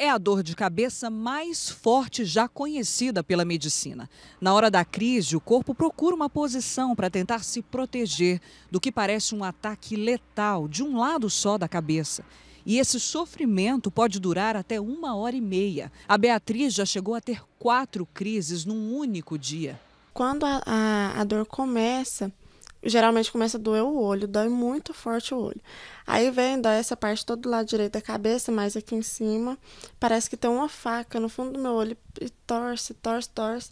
é a dor de cabeça mais forte já conhecida pela medicina. Na hora da crise, o corpo procura uma posição para tentar se proteger do que parece um ataque letal de um lado só da cabeça. E esse sofrimento pode durar até uma hora e meia. A Beatriz já chegou a ter quatro crises num único dia. Quando a, a, a dor começa, geralmente começa a doer o olho, dói muito forte o olho. Aí vem, dói essa parte todo do lado direito da cabeça, mais aqui em cima. Parece que tem uma faca no fundo do meu olho e torce, torce, torce.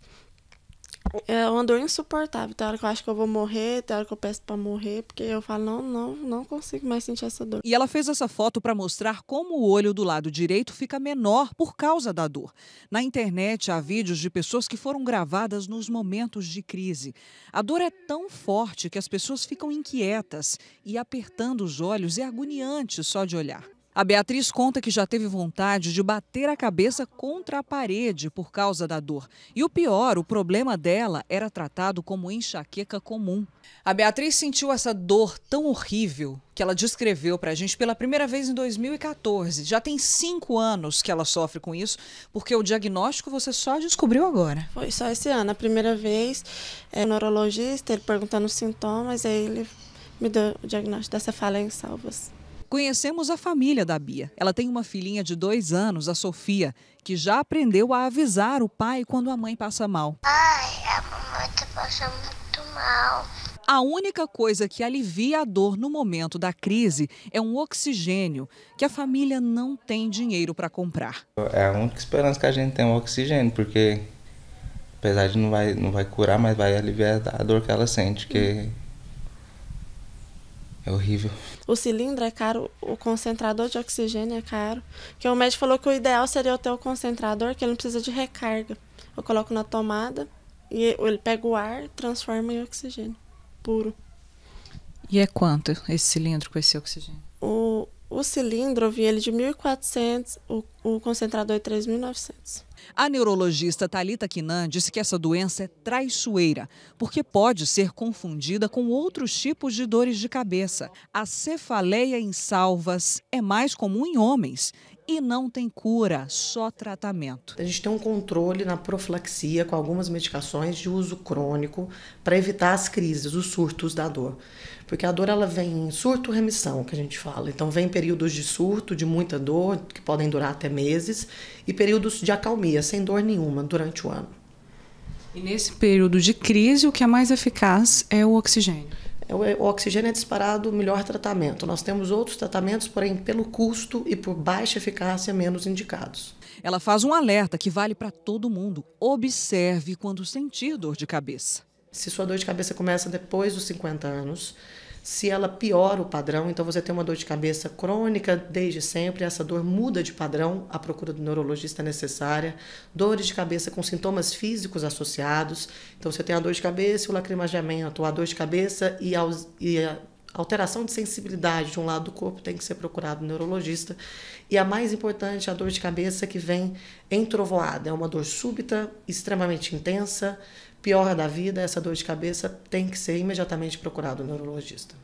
É uma dor insuportável. Tem hora que eu acho que eu vou morrer, tem hora que eu peço para morrer, porque eu falo, não, não, não consigo mais sentir essa dor. E ela fez essa foto para mostrar como o olho do lado direito fica menor por causa da dor. Na internet há vídeos de pessoas que foram gravadas nos momentos de crise. A dor é tão forte que as pessoas ficam inquietas e apertando os olhos é agoniante só de olhar. A Beatriz conta que já teve vontade de bater a cabeça contra a parede por causa da dor. E o pior, o problema dela era tratado como enxaqueca comum. A Beatriz sentiu essa dor tão horrível que ela descreveu para a gente pela primeira vez em 2014. Já tem cinco anos que ela sofre com isso, porque o diagnóstico você só descobriu agora. Foi só esse ano, a primeira vez. É, o neurologista, ele perguntando os sintomas, aí ele me deu o diagnóstico dessa falha em salvas. Conhecemos a família da Bia. Ela tem uma filhinha de dois anos, a Sofia, que já aprendeu a avisar o pai quando a mãe passa mal. Ai, a mamãe tá passando muito mal. A única coisa que alivia a dor no momento da crise é um oxigênio que a família não tem dinheiro para comprar. É a única esperança que a gente tem é oxigênio, porque apesar de não vai, não vai curar, mas vai aliviar a dor que ela sente, que é horrível. O cilindro é caro, o concentrador de oxigênio é caro. Porque o médico falou que o ideal seria eu ter o concentrador, que ele não precisa de recarga. Eu coloco na tomada e ele pega o ar, transforma em oxigênio puro. E é quanto esse cilindro com esse oxigênio? O cilindro, eu vi ele de 1.400, o, o concentrador de é 3.900. A neurologista Talita Quinan disse que essa doença é traiçoeira, porque pode ser confundida com outros tipos de dores de cabeça. A cefaleia em salvas é mais comum em homens e não tem cura, só tratamento. A gente tem um controle na profilaxia com algumas medicações de uso crônico para evitar as crises, os surtos da dor. Porque a dor ela vem em surto remissão, que a gente fala. Então vem períodos de surto, de muita dor, que podem durar até meses, e períodos de acalmia, sem dor nenhuma, durante o ano. E nesse período de crise, o que é mais eficaz é o oxigênio. É é, o oxigênio é disparado o melhor tratamento. Nós temos outros tratamentos, porém, pelo custo e por baixa eficácia, menos indicados. Ela faz um alerta que vale para todo mundo. Observe quando sentir dor de cabeça. Se sua dor de cabeça começa depois dos 50 anos, se ela piora o padrão, então você tem uma dor de cabeça crônica desde sempre, essa dor muda de padrão, a procura do neurologista é necessária, dores de cabeça com sintomas físicos associados, então você tem a dor de cabeça, o lacrimajamento, a dor de cabeça e, e a alteração de sensibilidade de um lado do corpo tem que ser procurado neurologista. E a mais importante, a dor de cabeça que vem entrovoada. É uma dor súbita, extremamente intensa, pior da vida, essa dor de cabeça tem que ser imediatamente procurado o neurologista.